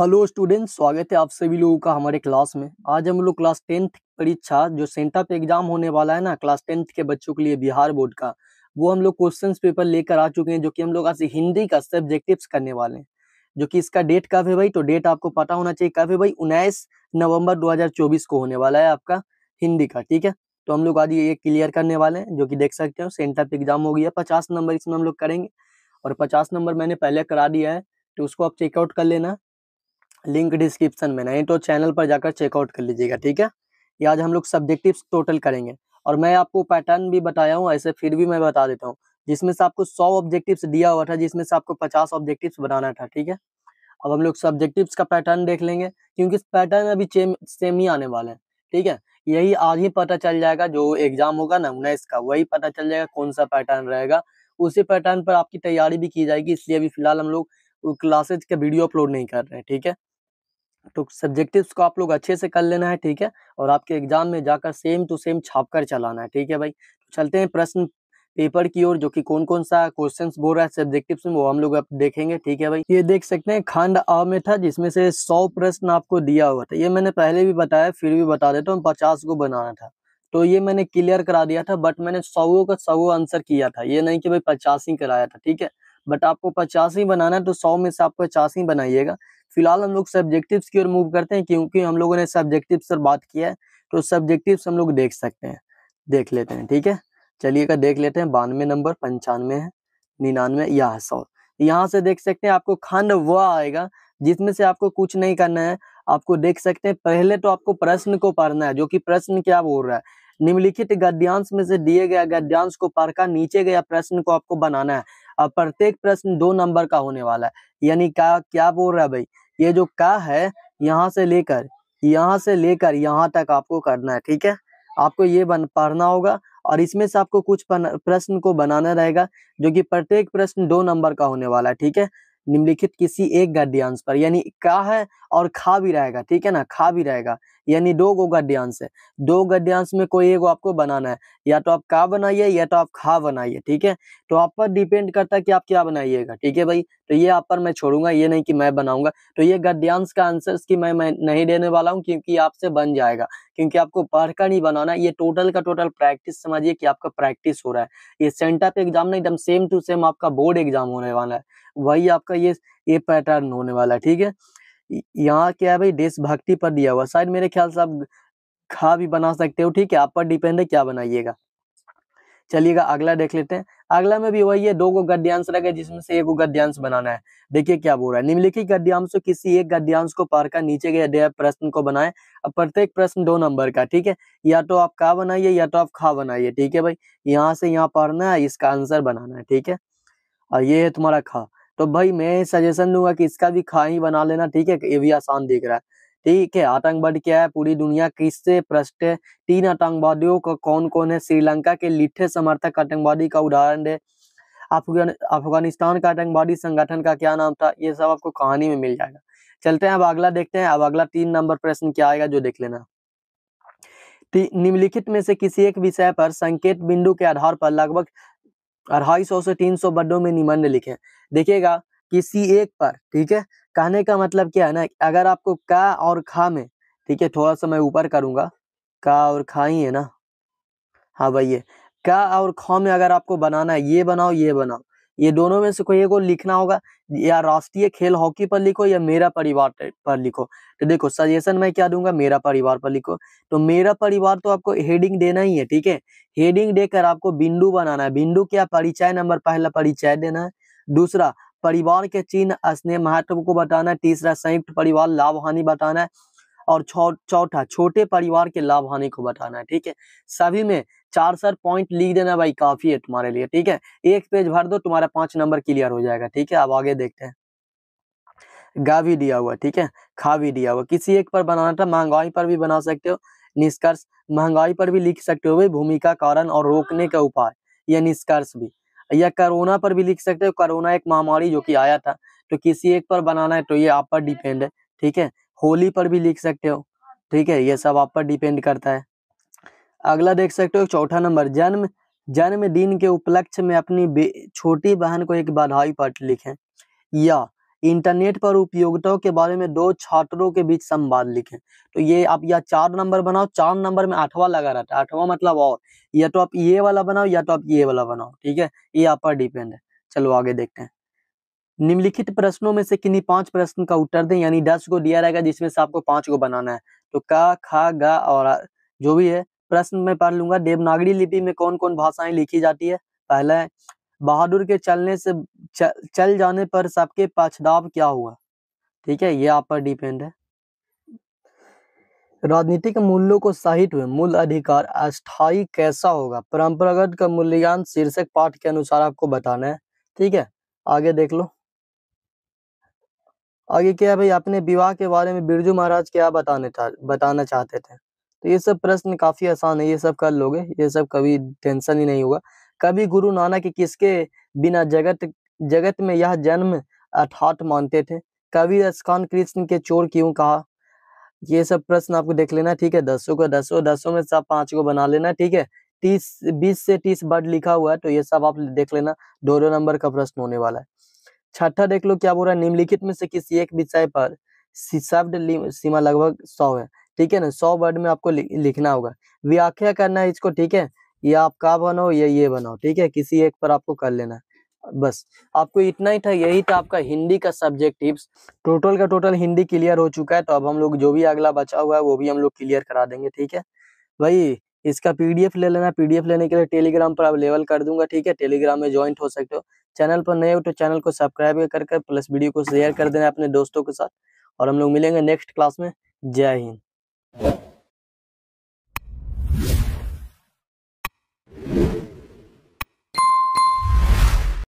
hello student स्वागत है आप सभी लोगों का हमारे क्लास में आज हम लोग क्लास टेंथ परीक्षा जो सेंटा पे एग्जाम होने वाला है ना क्लास टेंथ के बच्चों के लिए बिहार बोर्ड का वो हम लोग क्वेश्चन पेपर लेकर आ चुके हैं जो कि हम लोग आज हिंदी का सब्जेक्टिव्स करने वाले हैं जो कि इसका डेट कब है भाई तो डेट आपको पता होना चाहिए कब है भाई उन्नीस नवम्बर दो को होने वाला है आपका हिंदी का ठीक है तो हम लोग आज ये क्लियर करने वाले हैं जो कि देख सकते हो सेंटा पे एग्जाम हो गया पचास नंबर इसमें हम लोग करेंगे और पचास नंबर मैंने पहले करा दिया है तो उसको आप चेकआउट कर लेना लिंक डिस्क्रिप्शन में नहीं तो चैनल पर जाकर चेकआउट कर लीजिएगा ठीक है ये आज हम लोग सब्जेक्टिव टोटल करेंगे और मैं आपको पैटर्न भी बताया हूँ ऐसे फिर भी मैं बता देता हूँ जिसमें से आपको सौ ऑब्जेक्टिव दिया हुआ था जिसमें से आपको पचास ऑब्जेक्टिव बनाना था ठीक है अब हम लोग सब्जेक्टिव का पैटर्न देख लेंगे क्योंकि पैटर्न अभी सेम ही आने वाले हैं ठीक है यही आज ही पता चल जाएगा जो एग्जाम होगा ना उन्नीस का वही पता चल जाएगा कौन सा पैटर्न रहेगा उसी पैटर्न पर आपकी तैयारी भी की जाएगी इसलिए अभी फिलहाल हम लोग क्लासेज का वीडियो अपलोड नहीं कर रहे हैं ठीक है तो सब्जेक्टिव्स को आप लोग अच्छे से कर लेना है ठीक है और आपके एग्जाम में जाकर सेम टू सेम छाप कर चलाना है ठीक है भाई तो चलते हैं प्रश्न पेपर की ओर जो कि कौन कौन सा क्वेश्चन बोल रहा है सब्जेक्टिव में वो हम लोग अब देखेंगे ठीक है भाई ये देख सकते हैं खंड अ में था जिसमें से सौ प्रश्न आपको दिया हुआ था ये मैंने पहले भी बताया फिर भी बता देता हूँ पचास को बनाना था तो ये मैंने क्लियर करा दिया था बट मैंने सौ का सौ आंसर किया था ये नहीं कि भाई पचास ही कराया था ठीक है बट आपको पचास ही बनाना है तो सौ में से आप पचास ही बनाइएगा फिलहाल हम लोग सब्जेक्टिव्स की ओर मूव करते हैं क्योंकि हम लोगों ने सब्जेक्टिव्स पर बात किया है तो सब्जेक्टिव्स हम लोग देख सकते हैं देख लेते हैं ठीक है चलिएगा देख लेते हैं बानवे नंबर पंचानवे है निन्यानवे या सौ यहाँ से देख सकते हैं आपको खंड वह आएगा जिसमें से आपको कुछ नहीं करना है आपको देख सकते हैं पहले तो आपको प्रश्न को पढ़ना है जो कि प्रश्न क्या बोल रहा है निम्नलिखित गद्यांश में से दिए गए गद्यांश को पढ़कर नीचे गया प्रश्न को आपको बनाना है अब प्रत्येक प्रश्न दो नंबर का होने वाला है यानी क्या क्या बोल रहा है भाई ये जो का है यहाँ से लेकर यहाँ से लेकर यहाँ तक आपको करना है ठीक है आपको ये बन पढ़ना होगा और इसमें से आपको कुछ प्रश्न को बनाना रहेगा जो कि प्रत्येक प्रश्न दो नंबर का होने वाला है ठीक है निम्नलिखित किसी एक गद्यांश पर यानी का है और खा भी रहेगा ठीक है ना खा भी रहेगा यानी दो गो गद्यांश है दो गद्यांश में कोई एक आपको बनाना है या तो आप का बनाइए या तो आप खा बनाइए ठीक है तो आप पर डिपेंड करता है कि आप क्या बनाइएगा ठीक है भाई तो ये आप पर मैं छोड़ूंगा ये नहीं कि मैं बनाऊंगा तो ये गद्यांश का आंसर की मैं, मैं नहीं देने वाला हूँ क्योंकि आपसे बन जाएगा क्योंकि आपको पढ़कर नहीं बनाना ये टोटल का टोटल प्रैक्टिस समझिए कि आपका प्रैक्टिस हो रहा है ये सेंटर पे एग्जाम नहीं एकदम सेम टू सेम आपका बोर्ड एग्जाम होने वाला है वही आपका ये ये पैटर्न होने वाला है ठीक है यहाँ क्या है भाई देशभक्ति पर दिया हुआ शायद मेरे ख्याल से आप खा भी बना सकते हो ठीक है आप पर डिपेंड है क्या बनाइएगा चलिएगा अगला देख लेते हैं अगला में भी वही है दो को गद्यांश रखे जिसमें से एक को गद्यांश बनाना है देखिए क्या बोल रहा है निम्नलिखित गद्यांश किसी एक गद्यांश को पढ़कर नीचे गए प्रश्न को बनाए अब प्रत्येक प्रश्न दो नंबर का ठीक है या तो आप का बनाइए या तो आप खा बनाइए ठीक है भाई यहाँ से यहाँ पढ़ना है इसका आंसर बनाना है ठीक है और ये है तुम्हारा खा तो भाई मैं सजेशन दूंगा कि इसका भी खाई बना लेना ठीक है ये भी आसान दिख रहा है ठीक है आतंकवाद क्या है पूरी दुनिया किससे प्रश्न है तीन आतंकवादियों का कौन कौन है श्रीलंका के लिठे समर्थक आतंकवादी का उदाहरण है अफगानिस्तान का आतंकवादी संगठन का क्या नाम था ये सब आपको कहानी में मिल जाएगा चलते हैं अब अगला देखते हैं अब अगला तीन नंबर प्रश्न क्या आएगा जो देख लेना निम्नलिखित में से किसी एक विषय पर संकेत बिंदु के आधार पर लगभग अढ़ाई सौ से तीन सौ बड्डों में निबंध लिखे देखिएगा किसी एक पर ठीक है कहने का मतलब क्या है ना अगर आपको का और खा में ठीक है थोड़ा सा मैं ऊपर करूंगा का और खा ही है ना हाँ भाई ये का और खा में अगर आपको बनाना है ये बनाओ ये बनाओ ये दोनों में से कोई एक को लिखना होगा या राष्ट्रीय खेल हॉकी पर लिखो या मेरा परिवार पर लिखो तो देखो सजेशन मैं क्या दूंगा मेरा परिवार पर लिखो तो मेरा परिवार तो आपको हेडिंग देना ही है ठीक है हेडिंग देकर आपको बिंदु बनाना है बिंदु क्या परिचय नंबर पहला परिचय देना है दूसरा परिवार के चिन्ह स्नेह महत्व को बताना है तीसरा संयुक्त परिवार लाभ हानि बताना है और चौथा छोटे परिवार के लाभ हानि को बताना है ठीक है सभी में चार सर पॉइंट लिख देना भाई काफी है तुम्हारे लिए ठीक है एक पेज भर दो तुम्हारा पांच नंबर क्लियर हो जाएगा ठीक है अब आगे देखते हैं गा भी दिया हुआ ठीक है खा भी दिया हुआ किसी एक पर बनाना था महंगाई पर भी बना सकते हो निष्कर्ष महंगाई पर भी लिख सकते हो भाई भूमिका कारण और रोकने का उपाय या निष्कर्ष भी या कोरोना पर भी लिख सकते हो कोरोना एक महामारी जो कि आया था तो किसी एक पर बनाना है तो ये आप पर डिपेंड है ठीक है होली पर भी लिख सकते हो ठीक है ये सब आप पर डिपेंड करता है अगला देख सकते हो चौथा नंबर जन्म जन्मदिन के उपलक्ष्य में अपनी छोटी बहन को एक बधाई पत्र लिखें या इंटरनेट पर उपयोगिताओं के बारे में दो छात्रों के बीच संवाद लिखें तो ये आप या चार नंबर बनाओ चार नंबर में आठवां लगा रहता है आठवां मतलब और या तो आप ये वाला बनाओ या तो आप ये वाला बनाओ ठीक है ये आप पर डिपेंड है चलो आगे देखते हैं निम्नलिखित प्रश्नों में से किन्हीं पांच प्रश्न का उत्तर दें यानी दस को दिया रहेगा जिसमें से आपको पांच को बनाना है तो का खा गा और जो भी है प्रश्न में पढ़ लूंगा देवनागरी लिपि में कौन कौन भाषाएं लिखी जाती है पहला है बहादुर के चलने से च, चल जाने पर सबके पछताव क्या हुआ ठीक है ये आप पर डिपेंड है राजनीतिक मूल्यों को सहित हुए मूल अधिकार अस्थायी कैसा होगा परंपरागत का मूल्यांकन शीर्षक पाठ के अनुसार आपको बताना है ठीक है आगे देख लो आगे क्या है भाई आपने विवाह के बारे में बिरजू महाराज क्या बताने था बताना चाहते थे तो ये सब प्रश्न काफी आसान है ये सब कर लोगे ये सब कभी टेंशन ही नहीं होगा कभी गुरु नानक कि किसके बिना जगत जगत में यह जन्म अठाठ मानते थे कभी रसखान कृष्ण के चोर क्यों कहा ये सब प्रश्न आपको देख लेना ठीक है दसों को दसों दसों में सब पांच को बना लेना ठीक है तीस बीस से तीस बर्ड लिखा हुआ है तो ये सब आप देख लेना दो नंबर का प्रश्न होने वाला है छठा देख लो क्या बोल रहा है निम्नलिखित में से किसी एक विषय पर शब्द सीमा लगभग सौ है ठीक है ना सौ वर्ड में आपको लिखना होगा व्याख्या करना है इसको ठीक है या आप का बनाओ या ये बनाओ ठीक है किसी एक पर आपको कर लेना बस आपको इतना ही था यही था आपका हिंदी का सब्जेक्ट टिप्स टोटल का टोटल हिंदी क्लियर हो चुका है तो अब हम लोग जो भी अगला बचा हुआ है वो भी हम लोग क्लियर करा देंगे ठीक है भाई इसका पीडीएफ ले लेना पीडीएफ लेने के लिए टेलीग्राम पर अवेलेबल कर दूंगा ठीक है टेलीग्राम में ज्वाइंट हो सकते हो चैनल पर नए हो तो चैनल को सब्सक्राइब कर कर प्लस वीडियो को शेयर कर देना अपने दोस्तों के साथ और हम लोग मिलेंगे नेक्स्ट क्लास में जय हिंद